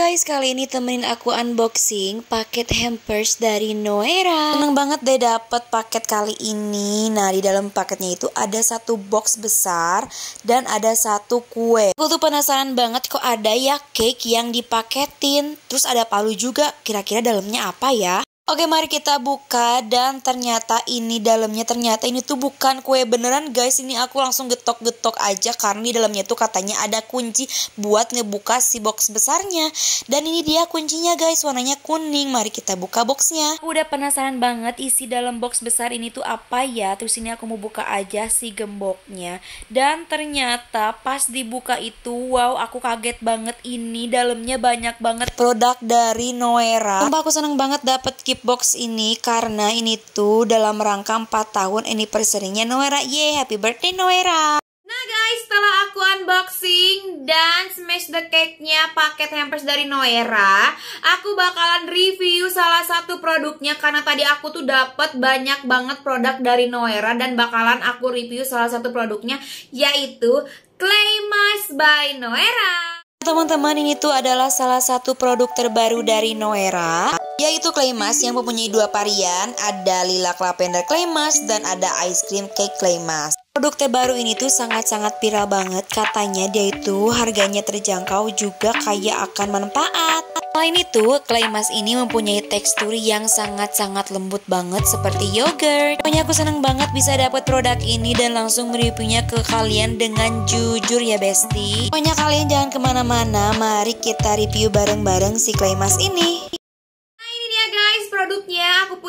guys, kali ini temenin aku unboxing paket hampers dari Noera. Seneng banget deh dapet paket kali ini. Nah, di dalam paketnya itu ada satu box besar dan ada satu kue. Aku tuh penasaran banget kok ada ya cake yang dipaketin. Terus ada palu juga, kira-kira dalamnya apa ya? Oke mari kita buka dan ternyata ini dalamnya ternyata ini tuh bukan kue beneran guys ini aku langsung getok-getok aja karena di dalamnya tuh katanya ada kunci buat ngebuka si box besarnya dan ini dia kuncinya guys warnanya kuning mari kita buka boxnya udah penasaran banget isi dalam box besar ini tuh apa ya terus ini aku mau buka aja si gemboknya dan ternyata pas dibuka itu wow aku kaget banget ini dalamnya banyak banget produk dari Noera Sumpah aku seneng banget dapet gift box ini karena ini tuh dalam rangka 4 tahun anniversary-nya Noera. Yeay, happy birthday Noera! Nah guys, setelah aku unboxing dan smash the cake-nya paket hampers dari Noera, aku bakalan review salah satu produknya karena tadi aku tuh dapat banyak banget produk dari Noera dan bakalan aku review salah satu produknya yaitu Clay Mask by Noera. Teman-teman ini tuh adalah salah satu produk terbaru dari Noera Yaitu clay mask yang mempunyai dua varian Ada lilac lavender clay mask dan ada ice cream cake clay mask Produk terbaru ini tuh sangat-sangat viral banget Katanya dia itu harganya terjangkau juga kaya akan manfaat Selain itu, clay mask ini mempunyai tekstur yang sangat-sangat lembut banget seperti yogurt. Pokoknya aku seneng banget bisa dapat produk ini dan langsung mereviewnya ke kalian dengan jujur ya Bestie. Pokoknya kalian jangan kemana-mana, mari kita review bareng-bareng si clay mask ini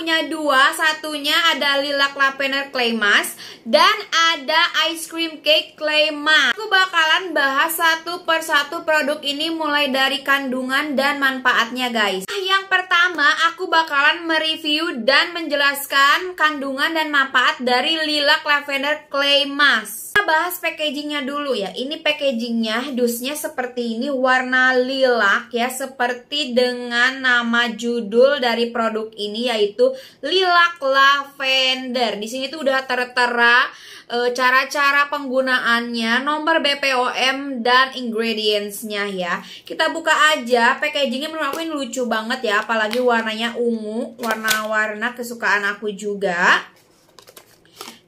punya dua, satunya ada lilac lavender clay mask dan ada ice cream cake clay mask. Aku bakalan bahas satu per satu produk ini mulai dari kandungan dan manfaatnya guys. Ah, yang pertama aku bakalan mereview dan menjelaskan kandungan dan manfaat dari lilac lavender clay mask. Kita bahas packagingnya dulu ya. Ini packagingnya, dusnya seperti ini, warna lilak ya, seperti dengan nama judul dari produk ini yaitu lilak lavender. Di sini tuh udah tertera e, cara-cara penggunaannya, nomor BPOM dan ingredientsnya ya. Kita buka aja, packagingnya menurut aku ini lucu banget ya, apalagi warnanya ungu, warna-warna kesukaan aku juga.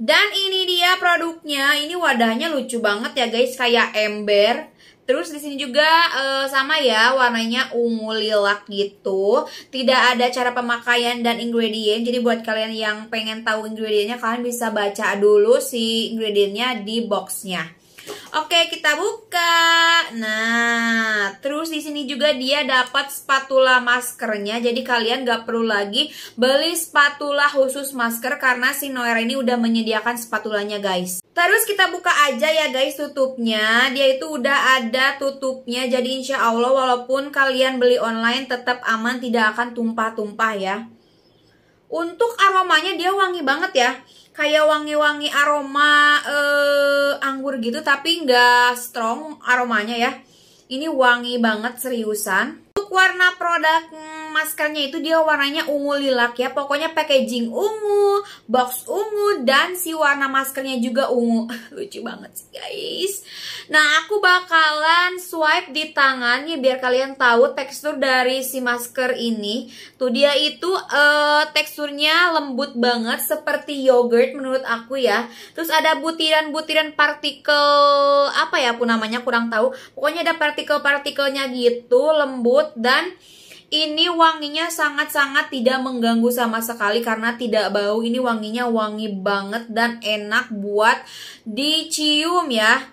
Dan ini dia produknya. Ini wadahnya lucu banget ya guys, kayak ember. Terus di sini juga uh, sama ya warnanya ungu lilak gitu. Tidak ada cara pemakaian dan ingredient. Jadi buat kalian yang pengen tahu ingredientnya kalian bisa baca dulu si ingredientnya di boxnya. Oke kita buka. Nah di sini juga dia dapat spatula maskernya. Jadi kalian gak perlu lagi beli spatula khusus masker karena si Noera ini udah menyediakan spatulanya guys. Terus kita buka aja ya guys tutupnya. Dia itu udah ada tutupnya. Jadi insya Allah walaupun kalian beli online tetap aman tidak akan tumpah-tumpah ya. Untuk aromanya dia wangi banget ya. Kayak wangi-wangi aroma eh, anggur gitu tapi nggak strong aromanya ya ini wangi banget seriusan warna produk maskernya itu dia warnanya ungu lilak ya. Pokoknya packaging ungu, box ungu, dan si warna maskernya juga ungu. Lucu banget sih guys. Nah aku bakalan swipe di tangannya biar kalian tahu tekstur dari si masker ini. Tuh dia itu uh, teksturnya lembut banget seperti yogurt menurut aku ya. Terus ada butiran-butiran partikel apa ya aku namanya kurang tahu. Pokoknya ada partikel-partikelnya gitu lembut dan ini wanginya sangat-sangat tidak mengganggu sama sekali karena tidak bau. Ini wanginya wangi banget dan enak buat dicium ya.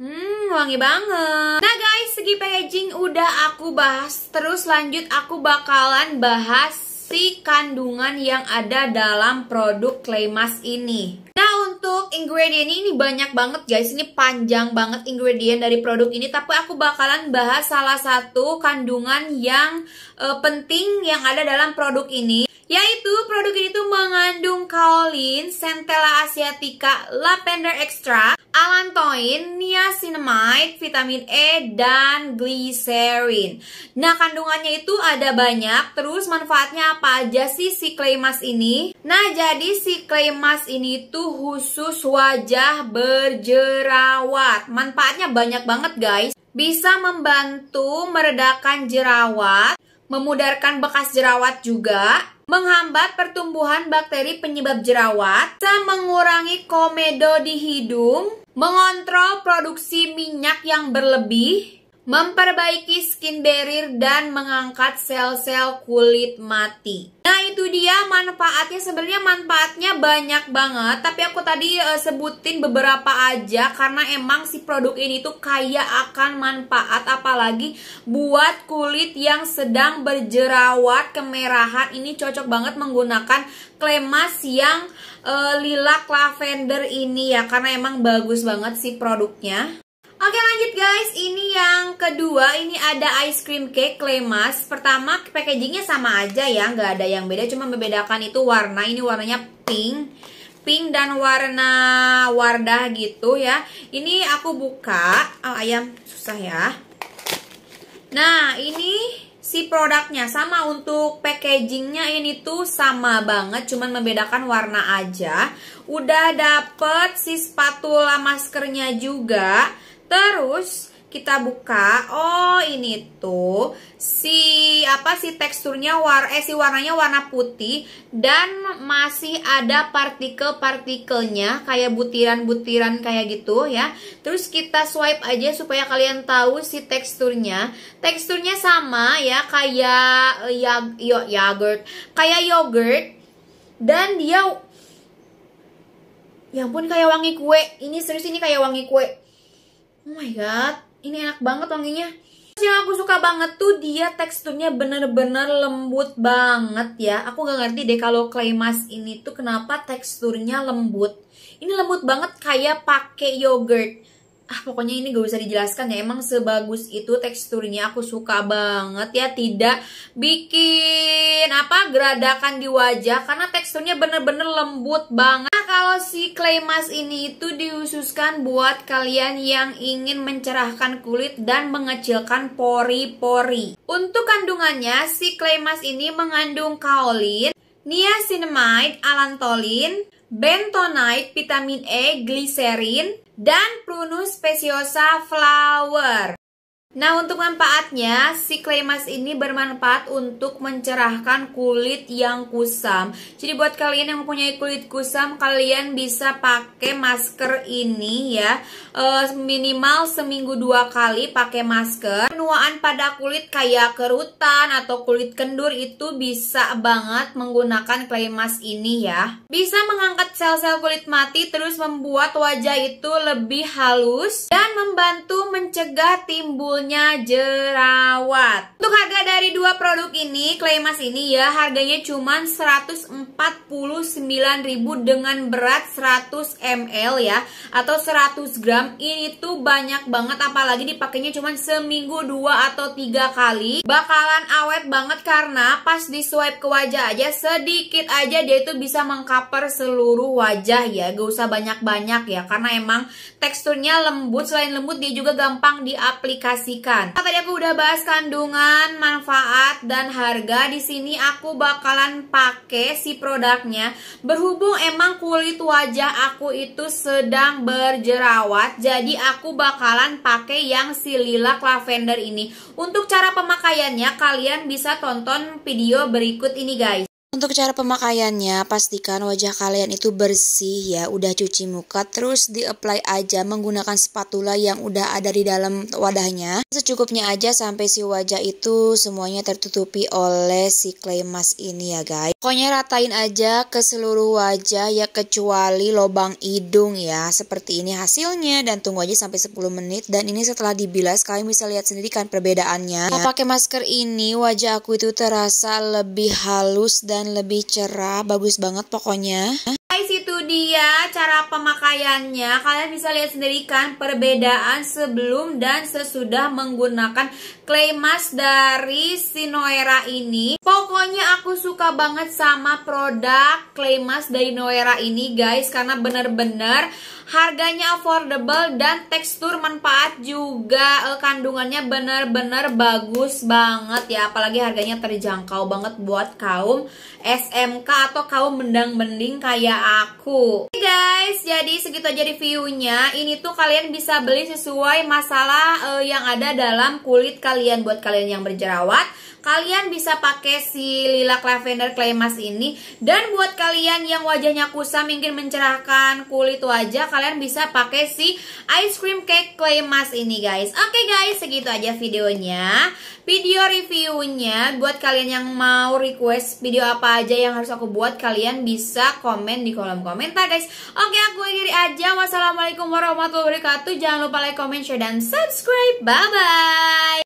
Hmm, wangi banget. Nah guys, segi packaging udah aku bahas. Terus lanjut aku bakalan bahas si kandungan yang ada dalam produk clay mask ini. Nah, untuk ingredient ini banyak banget guys, ini panjang banget ingredient dari produk ini Tapi aku bakalan bahas salah satu kandungan yang uh, penting yang ada dalam produk ini Yaitu produk ini tuh mengandung kaolin, centella asiatica, lavender extract, alantoin, niacinamide, vitamin E, dan Glycerin. Nah, kandungannya itu ada banyak. Terus manfaatnya apa aja sih si clay mask ini? Nah, jadi si clay mask ini tuh khusus wajah berjerawat. Manfaatnya banyak banget, guys. Bisa membantu meredakan jerawat, memudarkan bekas jerawat juga, menghambat pertumbuhan bakteri penyebab jerawat, bisa mengurangi komedo di hidung, mengontrol produksi minyak yang berlebih, memperbaiki skin barrier dan mengangkat sel-sel kulit mati. Nah itu dia manfaatnya sebenarnya manfaatnya banyak banget tapi aku tadi uh, sebutin beberapa aja karena emang si produk ini tuh kaya akan manfaat apalagi buat kulit yang sedang berjerawat kemerahan ini cocok banget menggunakan klemas yang uh, lilac lavender ini ya karena emang bagus banget si produknya. Oke lanjut guys, ini yang kedua, ini ada ice cream cake klemas Pertama packagingnya sama aja ya, nggak ada yang beda Cuma membedakan itu warna, ini warnanya pink Pink dan warna wardah gitu ya Ini aku buka, oh, ayam susah ya Nah ini si produknya sama untuk packagingnya ini tuh sama banget cuman membedakan warna aja Udah dapet si spatula maskernya juga Terus kita buka, oh ini tuh si apa sih teksturnya war eh si warnanya warna putih dan masih ada partikel-partikelnya kayak butiran-butiran kayak gitu ya. Terus kita swipe aja supaya kalian tahu si teksturnya. Teksturnya sama ya kayak ya, yo, yogurt, kayak yogurt dan dia yang pun kayak wangi kue. Ini serius ini kayak wangi kue oh my god ini enak banget wanginya yang aku suka banget tuh dia teksturnya bener-bener lembut banget ya Aku gak ngerti deh kalau clay mask ini tuh kenapa teksturnya lembut Ini lembut banget kayak pakai yogurt ah pokoknya ini gak usah dijelaskan ya emang sebagus itu teksturnya aku suka banget ya tidak bikin apa geradakan di wajah karena teksturnya bener-bener lembut banget nah, kalau si clay mask ini itu dihususkan buat kalian yang ingin mencerahkan kulit dan mengecilkan pori-pori untuk kandungannya si clay mask ini mengandung kaolin niacinamide alantolin bentonite, vitamin E, gliserin, dan prunus speciosa flower. Nah untuk manfaatnya, si clay mask ini bermanfaat untuk mencerahkan kulit yang kusam Jadi buat kalian yang mempunyai kulit kusam, kalian bisa pakai masker ini ya e, Minimal seminggu dua kali pakai masker Penuaan pada kulit kayak kerutan atau kulit kendur itu bisa banget menggunakan clay mask ini ya Bisa mengangkat sel-sel kulit mati terus membuat wajah itu lebih halus Dan membantu mencegah timbul judulnya jerawat. Untuk harga dari dua produk ini, Claymas ini ya harganya cuma 149.000 dengan berat 100 ml ya atau 100 gram. Ini tuh banyak banget apalagi dipakainya cuma seminggu dua atau tiga kali. Bakalan awet banget karena pas di swipe ke wajah aja sedikit aja dia itu bisa mengcover seluruh wajah ya. Gak usah banyak-banyak ya karena emang teksturnya lembut selain lembut dia juga gampang diaplikasi pastikan. Nah, tadi aku udah bahas kandungan, manfaat, dan harga. Di sini aku bakalan pakai si produknya. Berhubung emang kulit wajah aku itu sedang berjerawat, jadi aku bakalan pakai yang si lilac lavender ini. Untuk cara pemakaiannya, kalian bisa tonton video berikut ini guys. Untuk cara pemakaiannya, pastikan wajah kalian itu bersih ya, udah cuci muka, terus di-apply aja menggunakan spatula yang udah ada di dalam wadahnya. Secukupnya aja sampai si wajah itu semuanya tertutupi oleh si clay mask ini ya guys. Pokoknya ratain aja ke seluruh wajah ya kecuali lobang hidung ya. Seperti ini hasilnya dan tunggu aja sampai 10 menit dan ini setelah dibilas kalian bisa lihat sendiri kan perbedaannya. Nah, pakai masker ini wajah aku itu terasa lebih halus dan dan lebih cerah bagus banget pokoknya dia cara pemakaiannya. Kalian bisa lihat sendiri kan perbedaan sebelum dan sesudah menggunakan clay mask dari Sinoera ini. Pokoknya aku suka banget sama produk clay mask dari Noera ini guys karena bener-bener harganya affordable dan tekstur manfaat juga eh, kandungannya bener-bener bagus banget ya. Apalagi harganya terjangkau banget buat kaum SMK atau kaum mendang-mending kayak aku okay guys, jadi segitu aja reviewnya. Ini tuh kalian bisa beli sesuai masalah uh, yang ada dalam kulit kalian buat kalian yang berjerawat Kalian bisa pakai si lilac lavender clay mask ini. Dan buat kalian yang wajahnya kusam ingin mencerahkan kulit wajah, kalian bisa pakai si ice cream cake clay mask ini guys. Oke okay, guys, segitu aja videonya. Video reviewnya buat kalian yang mau request video apa aja yang harus aku buat, kalian bisa komen di kolom komentar guys. Oke, okay, aku akhiri aja. Wassalamualaikum warahmatullahi wabarakatuh. Jangan lupa like, comment, share, dan subscribe. Bye-bye.